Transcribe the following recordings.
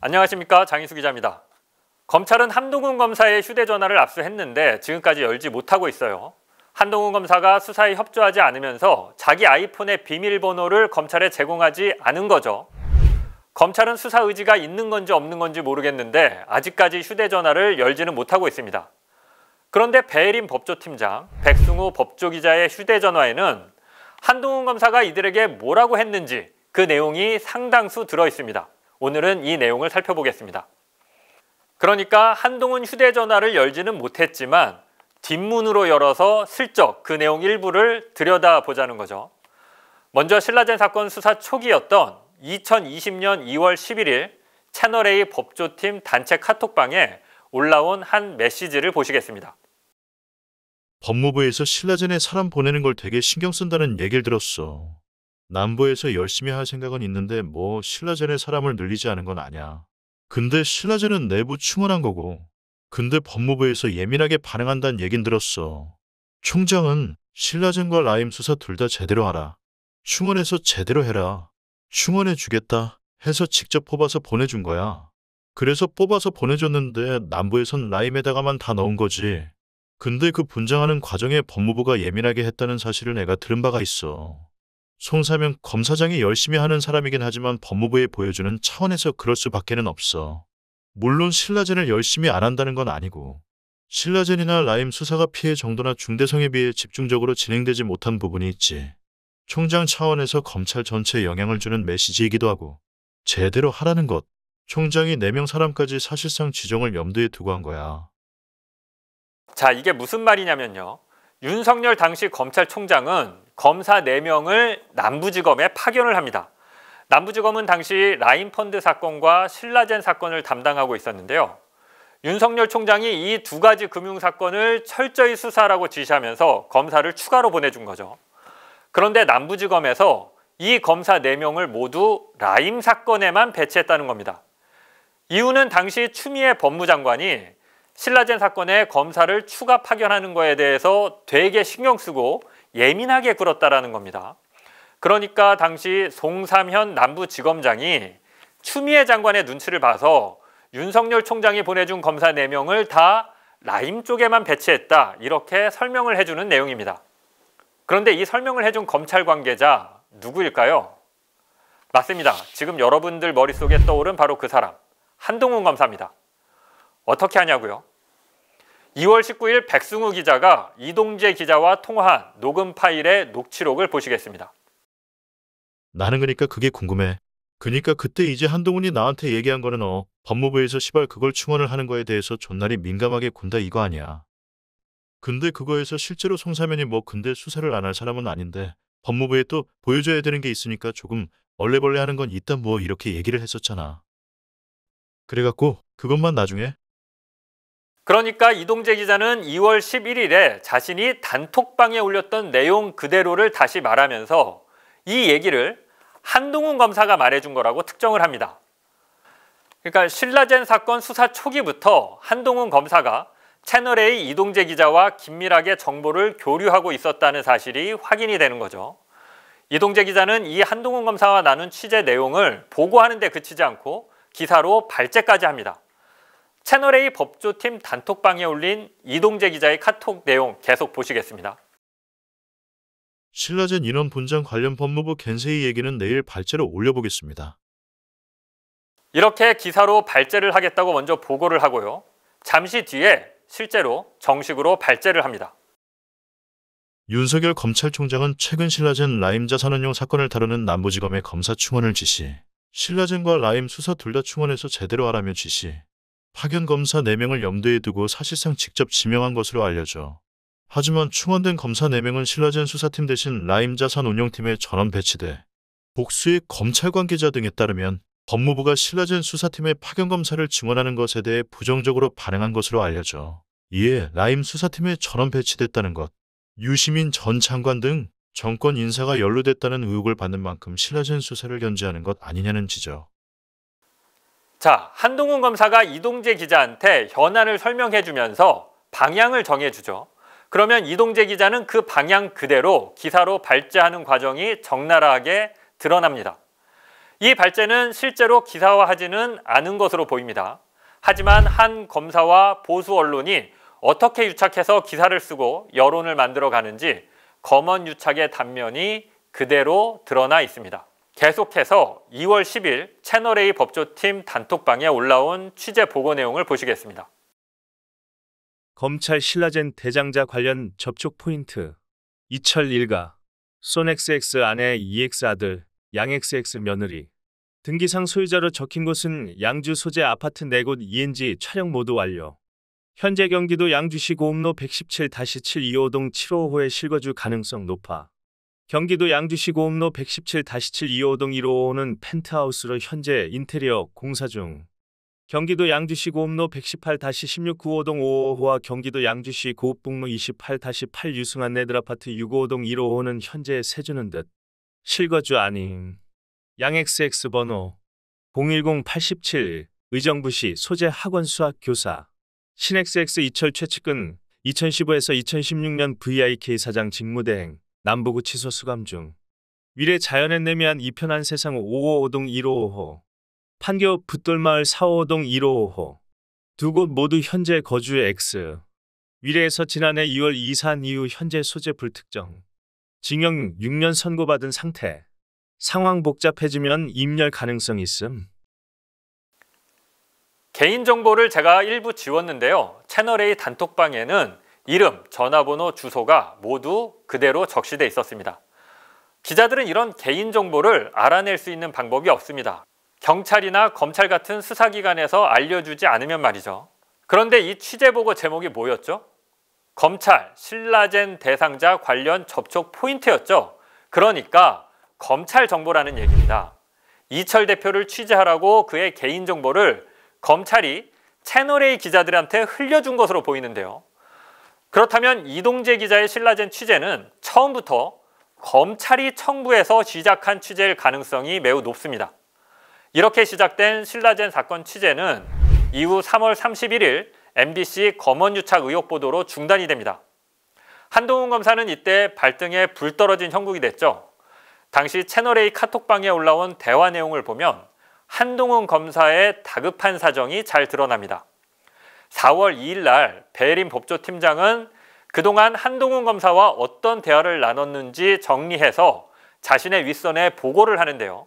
안녕하십니까 장인수 기자입니다. 검찰은 한동훈 검사의 휴대전화를 압수했는데 지금까지 열지 못하고 있어요. 한동훈 검사가 수사에 협조하지 않으면서 자기 아이폰의 비밀번호를 검찰에 제공하지 않은 거죠. 검찰은 수사 의지가 있는 건지 없는 건지 모르겠는데 아직까지 휴대전화를 열지는 못하고 있습니다. 그런데 배혜림 법조팀장, 백승우 법조기자의 휴대전화에는 한동훈 검사가 이들에게 뭐라고 했는지 그 내용이 상당수 들어 있습니다. 오늘은 이 내용을 살펴보겠습니다. 그러니까 한동훈 휴대전화를 열지는 못했지만 뒷문으로 열어서 슬쩍 그 내용 일부를 들여다보자는 거죠. 먼저 신라젠 사건 수사 초기였던 2020년 2월 11일 채널A 법조팀 단체 카톡방에 올라온 한 메시지를 보시겠습니다. 법무부에서 신라젠에 사람 보내는 걸 되게 신경 쓴다는 얘기를 들었어. 남부에서 열심히 할 생각은 있는데 뭐 신라젠에 사람을 늘리지 않은 건 아냐. 근데 신라젠은 내부 충원한 거고. 근데 법무부에서 예민하게 반응한다는 얘긴 들었어. 총장은 신라젠과 라임 수사 둘 다 제대로 하라. 충원해서 제대로 해라. 충원해 주겠다 해서 직접 뽑아서 보내준 거야. 그래서 뽑아서 보내줬는데 남부에선 라임에다가만 다 넣은 거지. 근데 그 분장하는 과정에 법무부가 예민하게 했다는 사실을 내가 들은 바가 있어. 송사면 검사장이 열심히 하는 사람이긴 하지만 법무부에 보여주는 차원에서 그럴 수밖에는 없어. 물론 신라젠을 열심히 안 한다는 건 아니고 신라젠이나 라임 수사가 피해 정도나 중대성에 비해 집중적으로 진행되지 못한 부분이 있지. 총장 차원에서 검찰 전체에 영향을 주는 메시지이기도 하고 제대로 하라는 것 총장이 4명 사람까지 사실상 지정을 염두에 두고 한 거야. 자 이게 무슨 말이냐면요. 윤석열 당시 검찰총장은 검사 4명을 남부지검에 파견을 합니다. 남부지검은 당시 라인펀드 사건과 신라젠 사건을 담당하고 있었는데요. 윤석열 총장이 이 두 가지 금융 사건을 철저히 수사라고 지시하면서 검사를 추가로 보내준 거죠. 그런데 남부지검에서 이 검사 4명을 모두 라임 사건에만 배치했다는 겁니다. 이유는 당시 추미애 법무장관이 신라젠 사건에 검사를 추가 파견하는 것에 대해서 되게 신경 쓰고 예민하게 굴었다라는 겁니다. 그러니까 당시 송삼현 남부지검장이 추미애 장관의 눈치를 봐서 윤석열 총장이 보내준 검사 4명을 다 라임 쪽에만 배치했다 이렇게 설명을 해주는 내용입니다. 그런데 이 설명을 해준 검찰 관계자 누구일까요? 맞습니다. 지금 여러분들 머릿속에 떠오른 바로 그 사람 한동훈 검사입니다. 어떻게 하냐고요? 2월 19일 백승우 기자가 이동재 기자와 통화한 녹음 파일의 녹취록을 보시겠습니다. 나는 그니까 그게 궁금해. 그니까 그때 이제 한동훈이 나한테 얘기한 거는 어 법무부에서 시발 그걸 충원을 하는 거에 대해서 존나리 민감하게 군다 이거 아니야. 근데 그거에서 실제로 송사면이 뭐 근데 수사를 안 할 사람은 아닌데 법무부에 또 보여줘야 되는 게 있으니까 조금 얼레벌레 하는 건 이딴 뭐 이렇게 얘기를 했었잖아. 그래갖고 그것만 나중에 그러니까 이동재 기자는 2월 11일에 자신이 단톡방에 올렸던 내용 그대로를 다시 말하면서 이 얘기를 한동훈 검사가 말해준 거라고 특정을 합니다. 그러니까 신라젠 사건 수사 초기부터 한동훈 검사가 채널A 이동재 기자와 긴밀하게 정보를 교류하고 있었다는 사실이 확인이 되는 거죠. 이동재 기자는 이 한동훈 검사와 나눈 취재 내용을 보고하는 데 그치지 않고 기사로 발제까지 합니다. 채널A 법조팀 단톡방에 올린 이동재 기자의 카톡 내용 계속 보시겠습니다. 신라젠 인원 분장 관련 법무부 겐세이 얘기는 내일 발제로 올려보겠습니다. 이렇게 기사로 발제를 하겠다고 먼저 보고를 하고요. 잠시 뒤에 실제로 정식으로 발제를 합니다. 윤석열 검찰총장은 최근 신라젠 라임 자산운용 사건을 다루는 남부지검의 검사 충원을 지시, 신라젠과 라임 수사 둘 다 충원해서 제대로 하라며 지시, 파견 검사 4명을 염두에 두고 사실상 직접 지명한 것으로 알려져 하지만 충원된 검사 4명은 신라젠 수사팀 대신 라임 자산 운용팀에 전원 배치돼 복수의 검찰 관계자 등에 따르면 법무부가 신라젠 수사팀의 파견 검사를 증원하는 것에 대해 부정적으로 반응한 것으로 알려져 이에 라임 수사팀에 전원 배치됐다는 것, 유시민 전 장관 등 정권 인사가 연루됐다는 의혹을 받는 만큼 신라젠 수사를 견제하는 것 아니냐는 지적, 자, 한동훈 검사가 이동재 기자한테 현안을 설명해 주면서 방향을 정해 주죠. 그러면 이동재 기자는 그 방향 그대로 기사로 발제하는 과정이 적나라하게 드러납니다. 이 발제는 실제로 기사화하지는 않은 것으로 보입니다. 하지만 한 검사와 보수 언론이 어떻게 유착해서 기사를 쓰고 여론을 만들어 가는지 검언 유착의 단면이 그대로 드러나 있습니다. 계속해서 2월 10일 채널A 법조팀 단톡방에 올라온 취재 보고 내용을 보시겠습니다. 검찰 신라젠 대장자 관련 접촉 포인트 이철 일가 소 손XX 아내 EX 아들 양XX 며느리 등기상 소유자로 적힌 곳은 양주 소재 아파트 4곳 ENG 촬영 모두 완료. 현재 경기도 양주시 고음로 117-725동 7호호에 실거주 가능성 높아. 경기도 양주시 고음로 117-7 2 5동 1호는 펜트하우스로 현재 인테리어 공사 중. 경기도 양주시 고음로 118-16 9호동 5호와 경기도 양주시 고읍북로 28-8 유승한 네드라파트 6호동 1호호는 현재 세주는 듯 실거주 아님 양XX 번호 010-87 의정부시 소재 학원 수학교사 신XX 이철 최측근 2015에서 2016년 VIK 사장 직무대행 남부구 치소 수감 중 미래 자연에 내미한 이편한 세상 555동 155호 판교 붓돌마을 455동 155호 두 곳 모두 현재 거주의 X 위례에서 지난해 2월 이산 이후 현재 소재 불특정 징역 6년 선고받은 상태 상황 복잡해지면 임열 가능성이 있음 개인정보를 제가 일부 지웠는데요. 채널A 단톡방에는 이름, 전화번호, 주소가 모두 그대로 적시돼 있었습니다. 기자들은 이런 개인정보를 알아낼 수 있는 방법이 없습니다. 경찰이나 검찰 같은 수사기관에서 알려주지 않으면 말이죠. 그런데 이 취재보고 제목이 뭐였죠? 검찰 신라젠 대상자 관련 접촉 포인트였죠. 그러니까 검찰 정보라는 얘기입니다. 이철 대표를 취재하라고 그의 개인정보를 검찰이 채널A 기자들한테 흘려준 것으로 보이는데요. 그렇다면 이동재 기자의 신라젠 취재는 처음부터 검찰이 청부해서 시작한 취재일 가능성이 매우 높습니다. 이렇게 시작된 신라젠 사건 취재는 이후 3월 31일 MBC 검언 유착 의혹 보도로 중단이 됩니다. 한동훈 검사는 이때 발등에 불 떨어진 형국이 됐죠. 당시 채널A 카톡방에 올라온 대화 내용을 보면 한동훈 검사의 다급한 사정이 잘 드러납니다. 4월 2일 날베일인 법조팀장은 그동안 한동훈 검사와 어떤 대화를 나눴는지 정리해서 자신의 윗선에 보고를 하는데요.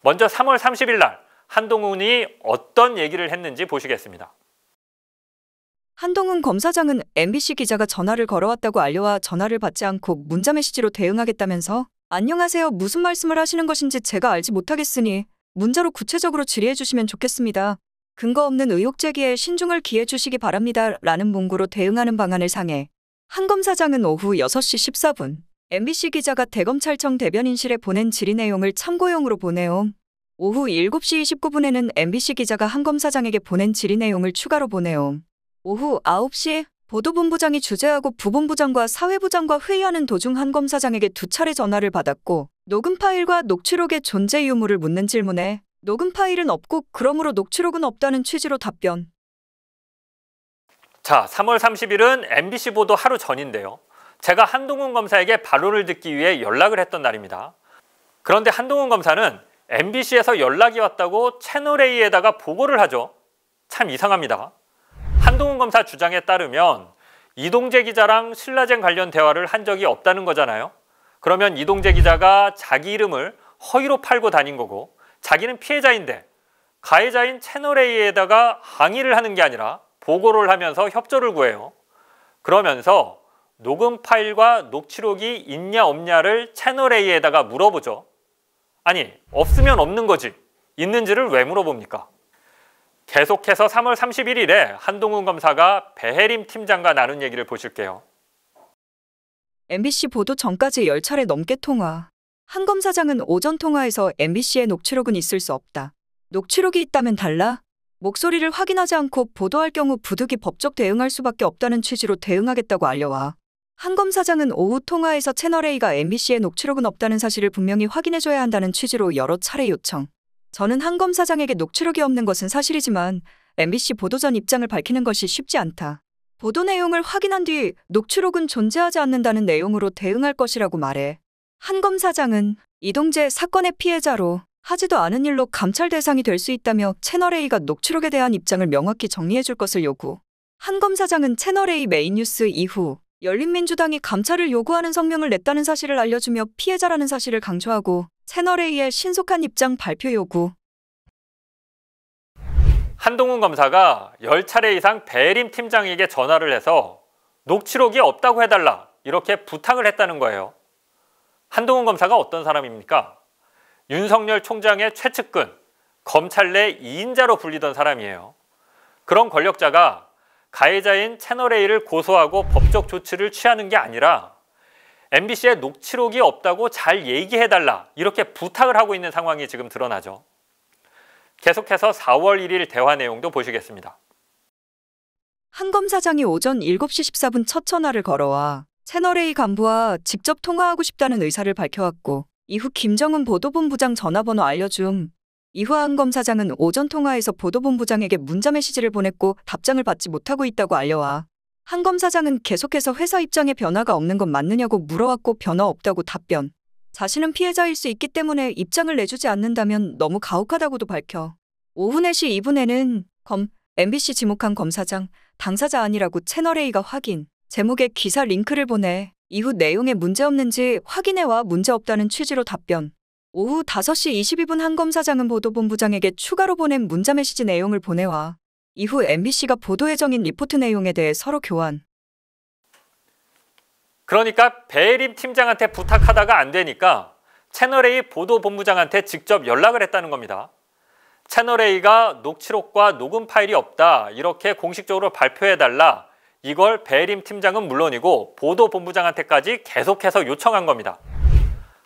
먼저 3월 30일 날 한동훈이 어떤 얘기를 했는지 보시겠습니다. 한동훈 검사장은 MBC 기자가 전화를 걸어왔다고 알려와 전화를 받지 않고 문자 메시지로 대응하겠다면서 안녕하세요 무슨 말씀을 하시는 것인지 제가 알지 못하겠으니 문자로 구체적으로 질의해 주시면 좋겠습니다. 근거 없는 의혹 제기에 신중을 기해 주시기 바랍니다. 라는 문구로 대응하는 방안을 상해 한 검사장은 오후 6시 14분 MBC 기자가 대검찰청 대변인실에 보낸 질의 내용을 참고용으로 보내요. 오후 7시 29분에는 MBC 기자가 한 검사장에게 보낸 질의 내용을 추가로 보내요. 오후 9시 보도본부장이 주재하고 부본부장과 사회부장과 회의하는 도중 한 검사장에게 두 차례 전화를 받았고 녹음 파일과 녹취록의 존재 유무를 묻는 질문에 녹음 파일은 없고 그러므로 녹취록은 없다는 취지로 답변. 자, 3월 30일은 MBC 보도 하루 전인데요. 제가 한동훈 검사에게 발언을 듣기 위해 연락을 했던 날입니다. 그런데 한동훈 검사는 MBC에서 연락이 왔다고 채널A에다가 보고를 하죠. 참 이상합니다. 한동훈 검사 주장에 따르면 이동재 기자랑 신라젠 관련 대화를 한 적이 없다는 거잖아요. 그러면 이동재 기자가 자기 이름을 허위로 팔고 다닌 거고 자기는 피해자인데 가해자인 채널A에다가 항의를 하는 게 아니라 보고를 하면서 협조를 구해요. 그러면서 녹음 파일과 녹취록이 있냐 없냐를 채널A에다가 물어보죠. 아니, 없으면 없는 거지. 있는지를 왜 물어봅니까? 계속해서 3월 31일에 한동훈 검사가 배해림 팀장과 나눈 얘기를 보실게요. MBC 보도 전까지 10차례 넘게 통화. 한 검사장은 오전 통화에서 MBC의 녹취록은 있을 수 없다. 녹취록이 있다면 달라? 목소리를 확인하지 않고 보도할 경우 부득이 법적 대응할 수밖에 없다는 취지로 대응하겠다고 알려와. 한 검사장은 오후 통화에서 채널A가 MBC의 녹취록은 없다는 사실을 분명히 확인해줘야 한다는 취지로 여러 차례 요청. 저는 한 검사장에게 녹취록이 없는 것은 사실이지만 MBC 보도 전 입장을 밝히는 것이 쉽지 않다. 보도 내용을 확인한 뒤 녹취록은 존재하지 않는다는 내용으로 대응할 것이라고 말해. 한 검사장은 이동재 사건의 피해자로 하지도 않은 일로 감찰 대상이 될 수 있다며 채널A가 녹취록에 대한 입장을 명확히 정리해줄 것을 요구. 한 검사장은 채널A 메인뉴스 이후 열린민주당이 감찰을 요구하는 성명을 냈다는 사실을 알려주며 피해자라는 사실을 강조하고 채널A의 신속한 입장 발표 요구. 한동훈 검사가 10차례 이상 배림 팀장에게 전화를 해서 녹취록이 없다고 해달라 이렇게 부탁을 했다는 거예요. 한동훈 검사가 어떤 사람입니까? 윤석열 총장의 최측근, 검찰 내 2인자로 불리던 사람이에요. 그런 권력자가 가해자인 채널A를 고소하고 법적 조치를 취하는 게 아니라 MBC에 녹취록이 없다고 잘 얘기해달라 이렇게 부탁을 하고 있는 상황이 지금 드러나죠. 계속해서 4월 1일 대화 내용도 보시겠습니다. 한 검사장이 오전 7시 14분 첫 전화를 걸어와 채널A 간부와 직접 통화하고 싶다는 의사를 밝혀왔고 이후 김정은 보도본부장 전화번호 알려줌. 이화한 검사장은 오전 통화에서 보도본부장에게 문자 메시지를 보냈고 답장을 받지 못하고 있다고 알려와 한 검사장은 계속해서 회사 입장에 변화가 없는 건 맞느냐고 물어왔고 변화 없다고 답변. 자신은 피해자일 수 있기 때문에 입장을 내주지 않는다면 너무 가혹하다고도 밝혀. 오후 4시 2분에는 검, MBC 지목한 검사장, 당사자 아니라고 채널A가 확인. 제목에 기사 링크를 보내 이후 내용에 문제 없는지 확인해와 문제 없다는 취지로 답변. 오후 5시 22분 한 검사장은 보도본부장에게 추가로 보낸 문자 메시지 내용을 보내와 이후 MBC가 보도 예정인 리포트 내용에 대해 서로 교환. 그러니까 배혜림 팀장한테 부탁하다가 안 되니까 채널A 보도본부장한테 직접 연락을 했다는 겁니다. 채널A가 녹취록과 녹음 파일이 없다 이렇게 공식적으로 발표해달라 이걸 베림 팀장은 물론이고 보도본부장한테까지 계속해서 요청한 겁니다.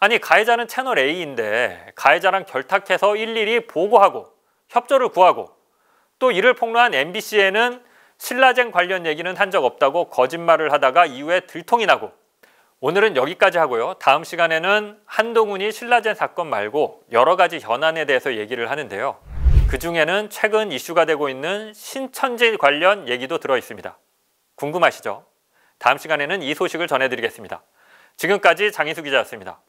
아니 가해자는 채널 A인데 가해자랑 결탁해서 일일이 보고하고 협조를 구하고 또 이를 폭로한 MBC에는 신라젠 관련 얘기는 한 적 없다고 거짓말을 하다가 이후에 들통이 나고 오늘은 여기까지 하고요. 다음 시간에는 한동훈이 신라젠 사건 말고 여러 가지 현안에 대해서 얘기를 하는데요. 그중에는 최근 이슈가 되고 있는 신천지 관련 얘기도 들어 있습니다. 궁금하시죠? 다음 시간에는 이 소식을 전해드리겠습니다. 지금까지 장인수 기자였습니다.